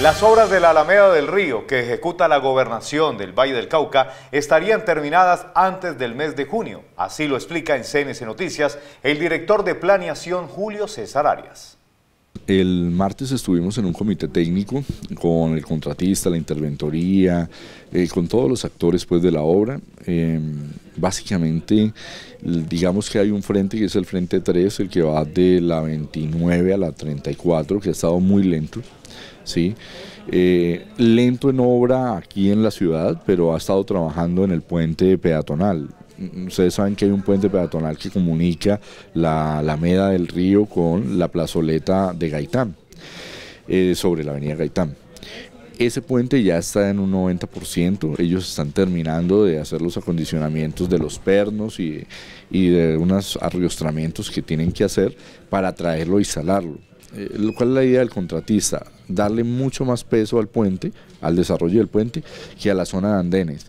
Las obras de la Alameda del Río, que ejecuta la gobernación del Valle del Cauca, estarían terminadas antes del mes de junio. Así lo explica en CNC Noticias el director de planeación Julio César Arias. El martes estuvimos en un comité técnico con el contratista, la interventoría, eh, con todos los actores pues, de la obra. Em, básicamente, digamos que hay un frente que es el frente 3, el que va de la 29 a la 34, que ha estado muy lento. ¿sí? Eh, lento en obra aquí en la ciudad, pero ha estado trabajando en el puente peatonal. Mm, ustedes saben que hay un puente peatonal que comunica la Alameda del Río con la plazoleta de Gaitán, eh, sobre la avenida Gaitán. Ese puente ya está en un 90%, ellos están terminando de hacer los acondicionamientos de los pernos y, de unos arriostramientos que tienen que hacer para traerlo e instalarlo. Eh, ¿Cuál es la idea del contratista, darle mucho más peso al puente, al desarrollo del puente, que a la zona de andenes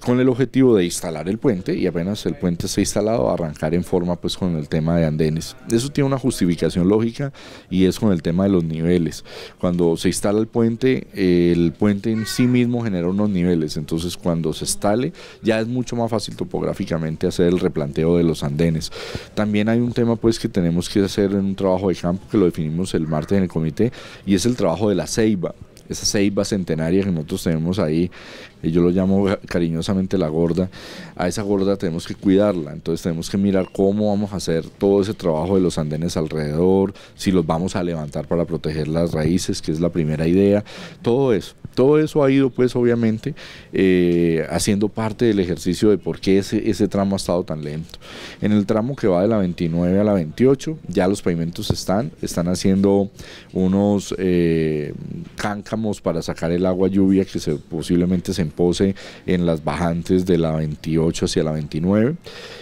con el objetivo de instalar el puente y apenas el puente se ha instalado, arrancar en forma pues con el tema de andenes. Eso tiene una justificación lógica y es con el tema de los niveles. Cuando se instala el puente, el puente en sí mismo genera unos niveles, entonces cuando se instale ya es mucho más fácil topográficamente hacer el replanteo de los andenes. También hay un tema pues que tenemos que hacer en un trabajo de campo que lo definimos el martes en el comité y es el trabajo de la ceiba esa ceiba centenaria que nosotros tenemos ahí, y yo lo llamo cariñosamente la gorda, a esa gorda tenemos que cuidarla, entonces tenemos que mirar cómo vamos a hacer todo ese trabajo de los andenes alrededor, si los vamos a levantar para proteger las raíces, que es la primera idea, todo eso. Todo eso ha ido pues obviamente eh, haciendo parte del ejercicio de por qué ese, tramo ha estado tan lento. En el tramo que va de la 29 a la 28 ya los pavimentos están, están haciendo unos eh, para sacar el agua lluvia que se, posiblemente se empose en las bajantes de la 28 hacia la 29.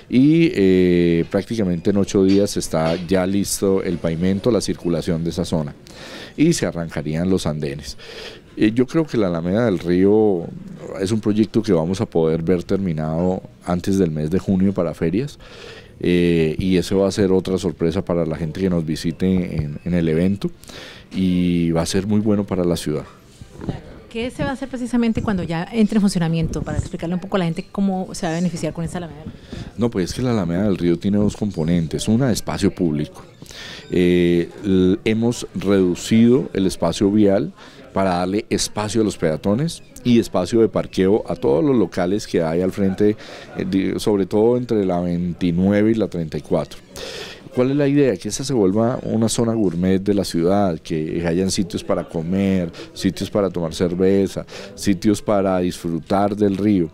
Y eh, prácticamente en ocho días está ya listo el pavimento, la circulación de esa zona. Y se arrancarían los andenes. Eh, yo creo que la Alameda del Río es un proyecto que vamos a poder ver terminado antes del mes de junio para ferias eh, y eso va a ser otra sorpresa para la gente que nos visite en, el evento y va a ser muy bueno para la ciudad. ¿Qué se va a hacer precisamente cuando ya entre en funcionamiento? Para explicarle un poco a la gente cómo se va a beneficiar con esta alameda. No, pues es que la alameda del río tiene dos componentes. Una, espacio público. Eh, hemos reducido el espacio vial para darle espacio a los peatones y espacio de parqueo a todos los locales que hay al frente, eh, sobre todo entre la 29 y la 34. ¿Cuál es la idea? Que esta se vuelva una zona gourmet de la ciudad, que hayan sitios para comer, sitios para tomar cerveza, sitios para disfrutar del río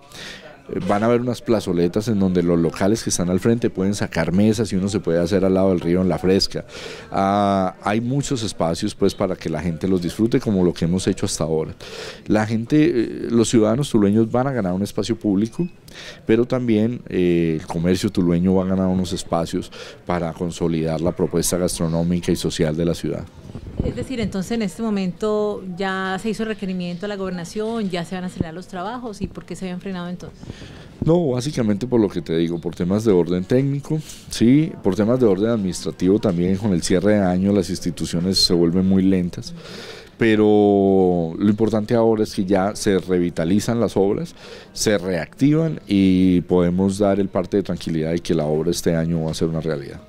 van a haber unas plazoletas en donde los locales que están al frente pueden sacar mesas y uno se puede hacer al lado del río en la fresca. Ah, hay muchos espacios pues para que la gente los disfrute como lo que hemos hecho hasta ahora. La gente, eh, los ciudadanos tulueños van a ganar un espacio público, pero también eh, el comercio tulueño va a ganar unos espacios para consolidar la propuesta gastronómica y social de la ciudad. Es decir, entonces en este momento ya se hizo el requerimiento a la gobernación, ya se van a acelerar los trabajos y por qué se habían frenado entonces. No, básicamente por lo que te digo, por temas de orden técnico, sí, por temas de orden administrativo también, con el cierre de año las instituciones se vuelven muy lentas, pero lo importante ahora es que ya se revitalizan las obras, se reactivan y podemos dar el parte de tranquilidad de que la obra este año va a ser una realidad.